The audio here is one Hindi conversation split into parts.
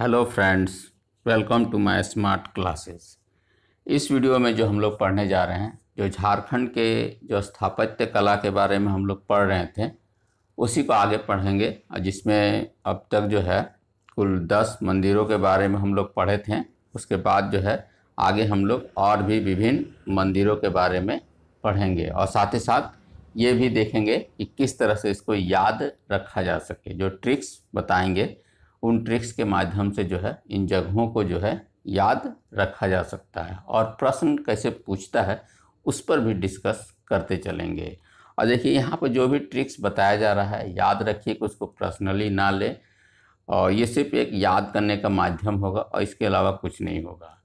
hello friends welcome to my smart classes इस वीडियो में जो हम लोग पढ़ने जा रहे हैं जो झारखंड के जो स्थापत्य कला के बारे में हम लोग पढ़ रहे थे उसी को आगे पढ़ेंगे जिसमें अब तक जो है कुल दस मंदिरों के बारे में हम लोग पढ़े थे उसके बाद जो है आगे हम लोग और भी विभिन्न मंदिरों के बारे में पढ़ेंगे और साथ ही साथ ये भी देखेंगे कि किस तरह से इसको याद रखा जा सके जो ट्रिक्स बताएंगे उन ट्रिक्स के माध्यम से जो है इन जगहों को जो है याद रखा जा सकता है और प्रश्न कैसे पूछता है उस पर भी डिस्कस करते चलेंगे और देखिए यहाँ पर जो भी ट्रिक्स बताया जा रहा है याद रखिए कि उसको पर्सनली ना लें और ये सिर्फ एक याद करने का माध्यम होगा और इसके अलावा कुछ नहीं होगा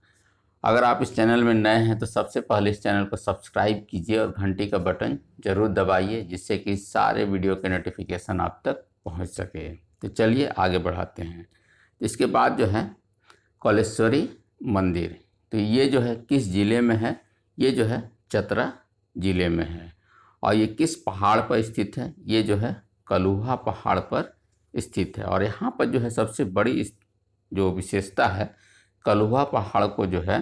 अगर आप इस चैनल में नए हैं तो सबसे पहले इस चैनल को सब्सक्राइब कीजिए और घंटी का बटन ज़रूर दबाइए जिससे कि सारे वीडियो के नोटिफिकेशन आप तक पहुंच सके तो चलिए आगे बढ़ाते हैं इसके बाद जो है कॉलेश्वरी मंदिर तो ये जो है किस ज़िले में है ये जो है चतरा ज़िले में है और ये किस पहाड़ पर स्थित है ये जो है कलुहा पहाड़ पर स्थित है और यहाँ पर जो है सबसे बड़ी जो विशेषता है कलुहा पहाड़ को जो है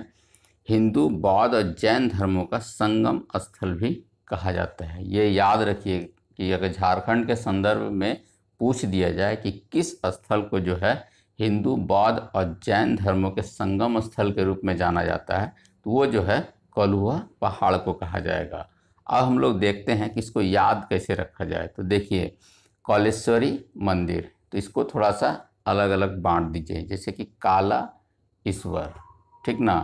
हिंदू बौद्ध और जैन धर्मों का संगम स्थल भी कहा जाता है ये याद रखिए कि अगर झारखंड के संदर्भ में पूछ दिया जाए कि किस स्थल को जो है हिंदू बौद्ध और जैन धर्मों के संगम स्थल के रूप में जाना जाता है तो वो जो है कलुआ पहाड़ को कहा जाएगा अब हम लोग देखते हैं कि इसको याद कैसे रखा जाए तो देखिए कौलेश्वरी मंदिर तो इसको थोड़ा सा अलग अलग बांट दीजिए जैसे कि काला ईश्वर ठीक ना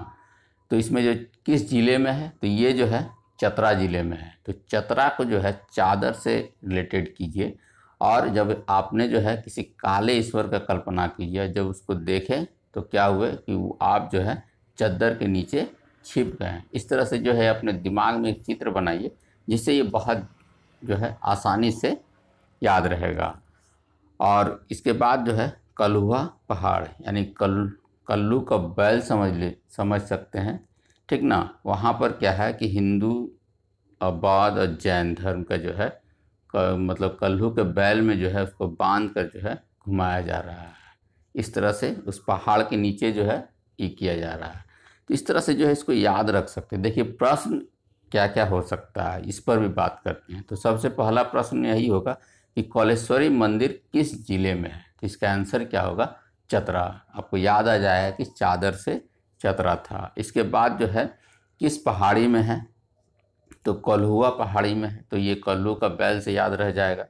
तो इसमें जो किस ज़िले में है तो ये जो है चतरा ज़िले में है तो चतरा को जो है चादर से रिलेटेड कीजिए और जब आपने जो है किसी काले ईश्वर का कल्पना की जब उसको देखें तो क्या हुए कि वो आप जो है चद्दर के नीचे छिप गए इस तरह से जो है अपने दिमाग में एक चित्र बनाइए जिससे ये बहुत जो है आसानी से याद रहेगा और इसके बाद जो है कलुआ पहाड़ यानी कल कल्लू का बैल समझ ले समझ सकते हैं ठीक ना वहाँ पर क्या है कि हिंदू और बौद्ध और जैन धर्म का जो है मतलब कल्हू के बैल में जो है उसको बांध कर जो है घुमाया जा रहा है इस तरह से उस पहाड़ के नीचे जो है ये किया जा रहा है तो इस तरह से जो है इसको याद रख सकते हैं देखिए प्रश्न क्या क्या हो सकता है इस पर भी बात करते हैं तो सबसे पहला प्रश्न यही होगा कि कौलेश्वरी मंदिर किस जिले में है तो इसका आंसर क्या होगा चतरा आपको याद आ जाएगा कि चादर से चतरा था इसके बाद जो है किस पहाड़ी में है तो कल्हुआ पहाड़ी में है तो ये कल्लू का बैल से याद रह जाएगा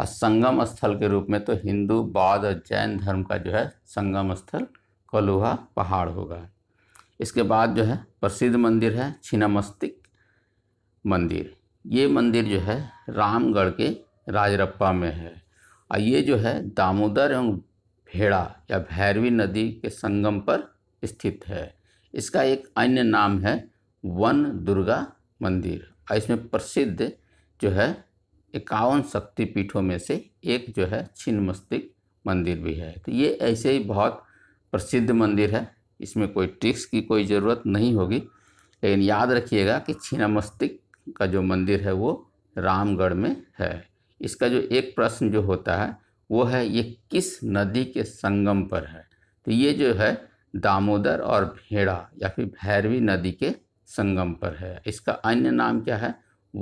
और संगम स्थल के रूप में तो हिंदू बौद्ध और जैन धर्म का जो है संगम स्थल कल्हुआ पहाड़ होगा इसके बाद जो है प्रसिद्ध मंदिर है छिनामस्तिक मंदिर ये मंदिर जो है रामगढ़ के राजरप्पा में है और ये जो है दामोदर एवं भेड़ा या भैरवी नदी के संगम पर स्थित है इसका एक अन्य नाम है वन दुर्गा मंदिर और इसमें प्रसिद्ध जो है इक्यावन शक्तिपीठों में से एक जो है छिन्न मंदिर भी है तो ये ऐसे ही बहुत प्रसिद्ध मंदिर है इसमें कोई ट्रिक्स की कोई ज़रूरत नहीं होगी लेकिन याद रखिएगा कि छिन्नमस्तिक का जो मंदिर है वो रामगढ़ में है इसका जो एक प्रश्न जो होता है वो है ये किस नदी के संगम पर है तो ये जो है दामोदर और भेड़ा या फिर भैरवी नदी के संगम पर है इसका अन्य नाम क्या है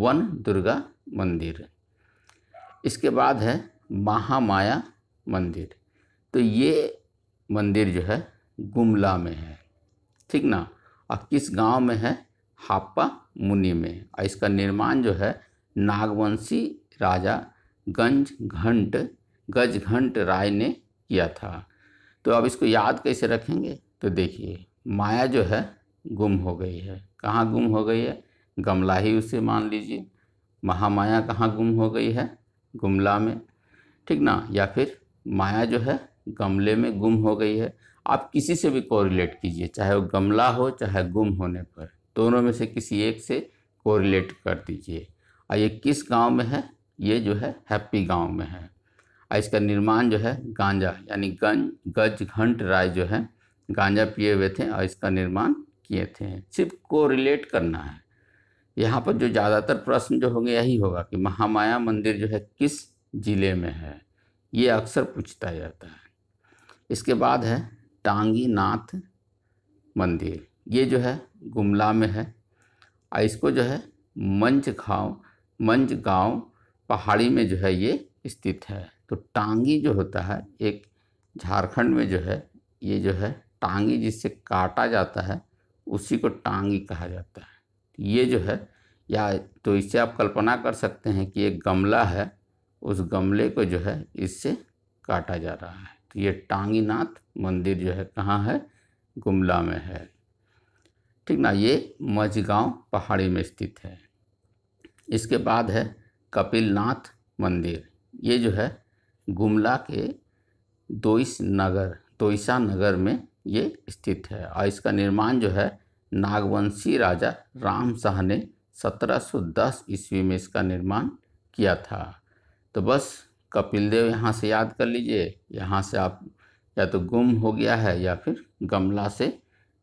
वन दुर्गा मंदिर इसके बाद है महामाया मंदिर तो ये मंदिर जो है गुमला में है ठीक ना और किस गांव में है हाप्पा मुनि में और इसका निर्माण जो है नागवंशी राजा गंज घंट गज घंट राय ने किया था तो अब इसको याद कैसे रखेंगे तो देखिए माया जो है गुम हो गई है कहाँ गुम हो गई है गमला ही उसे मान लीजिए महामाया कहाँ गुम हो गई है गुमला में ठीक ना या फिर माया जो है गमले में गुम हो गई है आप किसी से भी कोरिलेट कीजिए चाहे वो गमला हो चाहे गुम होने पर दोनों में से किसी एक से कोरिलेट कर दीजिए और ये किस गांव में है ये जो है हैप्पी गांव में है और इसका निर्माण जो है गांजा यानी गंज गज घंट राय जो है गांजा पिए हुए थे और इसका निर्माण किए थे सिर्फ को रिलेट करना है यहाँ पर जो ज़्यादातर प्रश्न जो होंगे यही होगा कि महामाया मंदिर जो है किस ज़िले में है ये अक्सर पूछता जाता है इसके बाद है टांगी नाथ मंदिर ये जो है गुमला में है और इसको जो है मंच खाव मंच गांव पहाड़ी में जो है ये स्थित है तो टांगी जो होता है एक झारखंड में जो है ये जो है टांगी जिससे काटा जाता है उसी को टांगी कहा जाता है तो ये जो है या तो इससे आप कल्पना कर सकते हैं कि एक गमला है उस गमले को जो है इससे काटा जा रहा है तो ये टांगीनाथ मंदिर जो है कहाँ है गुमला में है ठीक ना ये मझगांव पहाड़ी में स्थित है इसके बाद है कपिलनाथ मंदिर ये जो है गुमला के दोइस नगर दोइसा नगर में ये स्थित है और इसका निर्माण जो है नागवंशी राजा राम शाह ने 1710 ईस्वी में इसका निर्माण किया था तो बस कपिलदेव यहाँ से याद कर लीजिए यहाँ से आप या तो गुम हो गया है या फिर गमला से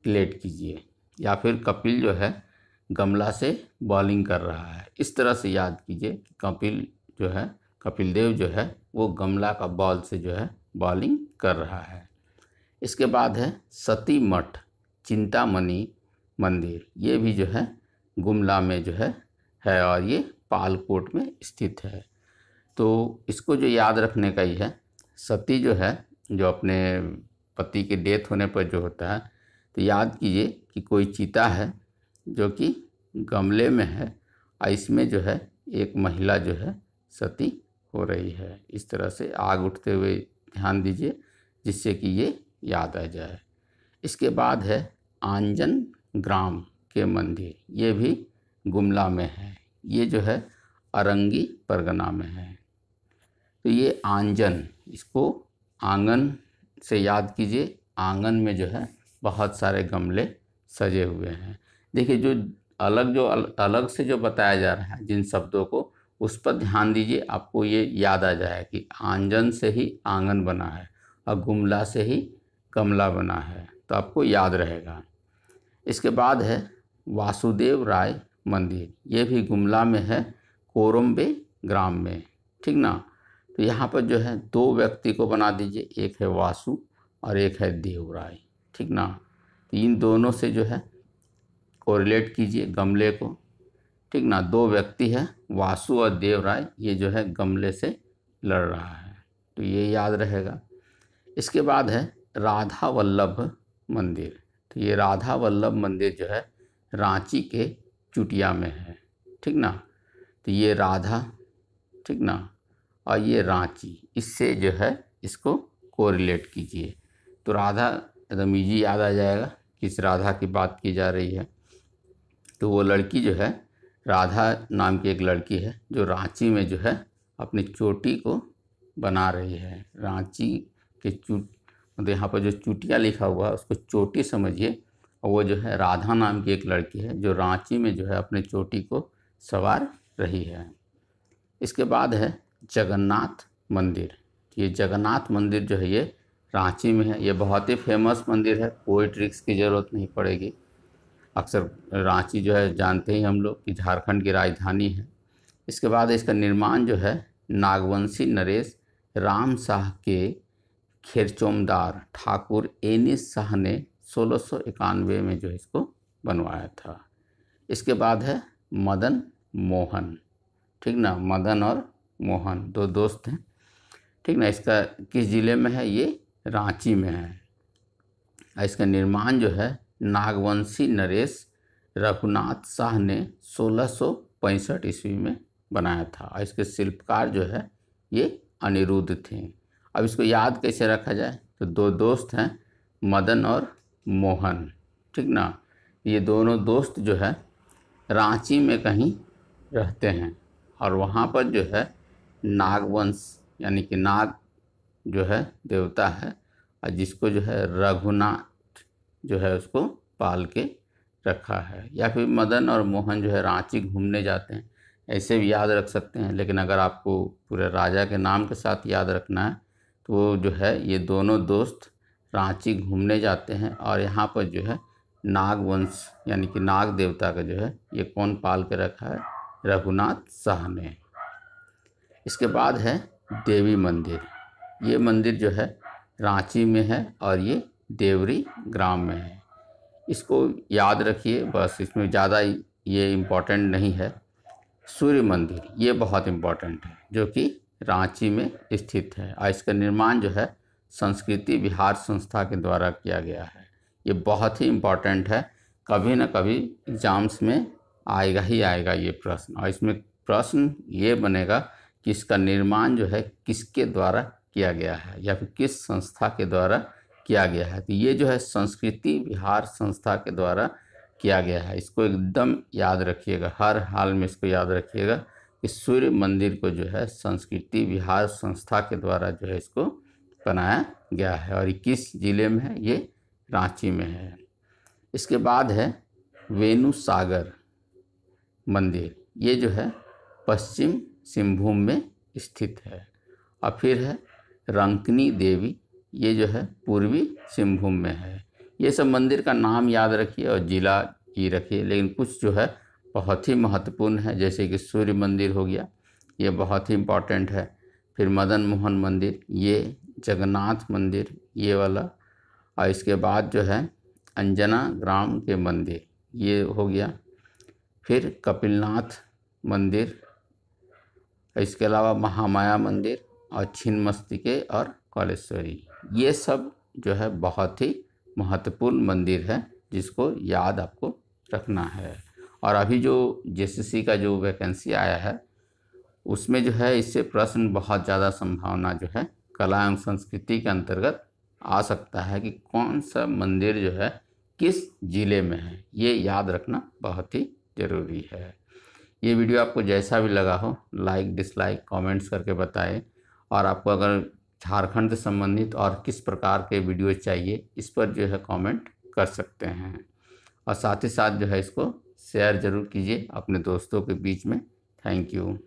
प्लेट कीजिए या फिर कपिल जो है गमला से बॉलिंग कर रहा है इस तरह से याद कीजिए कि कपिल जो है कपिल देव जो है वो गमला का बॉल से जो है बॉलिंग कर रहा है इसके बाद है सती मठ चिंतामणि मंदिर ये भी जो है गुमला में जो है है और ये पालकोट में स्थित है तो इसको जो याद रखने का ही है सती जो है जो अपने पति के डेथ होने पर जो होता है तो याद कीजिए कि कोई चीता है जो कि गमले में है और इसमें जो है एक महिला जो है सती हो रही है इस तरह से आग उठते हुए ध्यान दीजिए जिससे कि ये याद आ जाए इसके बाद है आंजन ग्राम के मंदिर ये भी गुमला में है ये जो है अरंगी परगना में है तो ये आंजन इसको आंगन से याद कीजिए आंगन में जो है बहुत सारे गमले सजे हुए हैं देखिए जो अलग जो अल, अलग से जो बताया जा रहा है जिन शब्दों को उस पर ध्यान दीजिए आपको ये याद आ जाए कि आंजन से ही आंगन बना है और गुमला से ही कमला बना है तो आपको याद रहेगा इसके बाद है वासुदेव राय मंदिर ये भी गुमला में है कोरम्बे ग्राम में ठीक ना तो यहाँ पर जो है दो व्यक्ति को बना दीजिए एक है वासु और एक है देवराय ठीक ना तो इन दोनों से जो है कोरिलेट कीजिए गमले को ठीक ना दो व्यक्ति है वासु और देवराय ये जो है गमले से लड़ रहा है तो ये याद रहेगा इसके बाद है राधा वल्लभ मंदिर तो ये राधा वल्लभ मंदिर जो है रांची के चुटिया में है ठीक ना तो ये राधा ठीक ना और ये रांची इससे जो है इसको कोरिलेट कीजिए तो राधा एकदम ईजी याद आ जाएगा किस राधा की बात की जा रही है तो वो लड़की जो है राधा नाम की एक लड़की है जो रांची में जो है अपनी चोटी को बना रही है रांची के चुट तो यहाँ पर जो चुटिया लिखा हुआ है उसको चोटी समझिए और वो जो है राधा नाम की एक लड़की है जो रांची में जो है अपने चोटी को सवार रही है इसके बाद है जगन्नाथ मंदिर ये जगन्नाथ मंदिर जो है ये रांची में है ये बहुत ही फेमस मंदिर है कोई ट्रिक्स की ज़रूरत नहीं पड़ेगी अक्सर रांची जो है जानते ही हम लोग कि झारखंड की राजधानी है इसके बाद इसका निर्माण जो है नागवंशी नरेश राम शाह के खेरचोमदार ठाकुर एनिस शाह ने सोलह में जो इसको बनवाया था इसके बाद है मदन मोहन ठीक ना मदन और मोहन दो दोस्त हैं ठीक ना इसका किस ज़िले में है ये रांची में है इसका निर्माण जो है नागवंशी नरेश रघुनाथ शाह ने सोलह ईस्वी में बनाया था और इसके शिल्पकार जो है ये अनिरुद्ध थे अब इसको याद कैसे रखा जाए तो दो दोस्त हैं मदन और मोहन ठीक ना ये दोनों दोस्त जो है रांची में कहीं रहते हैं और वहाँ पर जो है नागवंश यानी कि नाग जो है देवता है और जिसको जो है रघुनाथ जो है उसको पाल के रखा है या फिर मदन और मोहन जो है रांची घूमने जाते हैं ऐसे भी याद रख सकते हैं लेकिन अगर आपको पूरे राजा के नाम के साथ याद रखना है वो जो है ये दोनों दोस्त रांची घूमने जाते हैं और यहाँ पर जो है नागवंश यानी कि नाग देवता का जो है ये कौन पाल के रखा है रघुनाथ शाह ने इसके बाद है देवी मंदिर ये मंदिर जो है रांची में है और ये देवरी ग्राम में है इसको याद रखिए बस इसमें ज़्यादा ये इम्पोर्टेंट नहीं है सूर्य मंदिर ये बहुत इम्पोर्टेंट है जो कि रांची में स्थित है और इसका निर्माण जो है संस्कृति विहार संस्था के द्वारा किया गया है ये बहुत ही इम्पॉर्टेंट है कभी ना कभी एग्ज़ाम्स में आएगा ही आएगा ये प्रश्न और इसमें प्रश्न ये बनेगा कि इसका निर्माण जो है किसके द्वारा किया गया है या फिर किस संस्था के द्वारा किया गया है तो ये जो है संस्कृति विहार संस्था के द्वारा किया गया है इसको एकदम याद रखिएगा हर हाल में इसको याद रखिएगा इस सूर्य मंदिर को जो है संस्कृति विहार संस्था के द्वारा जो है इसको बनाया गया है और इक्कीस जिले में है ये रांची में है इसके बाद है वेणु सागर मंदिर ये जो है पश्चिम सिंहभूम में स्थित है और फिर है रंकनी देवी ये जो है पूर्वी सिंहभूम में है ये सब मंदिर का नाम याद रखिए और ज़िला ही रखिए लेकिन कुछ जो है बहुत ही महत्वपूर्ण है जैसे कि सूर्य मंदिर हो गया ये बहुत ही इम्पॉर्टेंट है फिर मदन मोहन मंदिर ये जगन्नाथ मंदिर ये वाला और इसके बाद जो है अंजना ग्राम के मंदिर ये हो गया फिर कपिलनाथ मंदिर इसके अलावा महामाया मंदिर और छिन मस्तिके और कालेश्वरी ये सब जो है बहुत ही महत्वपूर्ण मंदिर है जिसको याद आपको रखना है और अभी जो जे का जो वैकेंसी आया है उसमें जो है इससे प्रश्न बहुत ज़्यादा संभावना जो है कला एवं संस्कृति के अंतर्गत आ सकता है कि कौन सा मंदिर जो है किस ज़िले में है ये याद रखना बहुत ही ज़रूरी है ये वीडियो आपको जैसा भी लगा हो लाइक डिसलाइक कमेंट्स करके बताएं और आपको अगर झारखंड से संबंधित और किस प्रकार के वीडियो चाहिए इस पर जो है कमेंट कर सकते हैं और साथ ही साथ जो है इसको शेयर ज़रूर कीजिए अपने दोस्तों के बीच में थैंक यू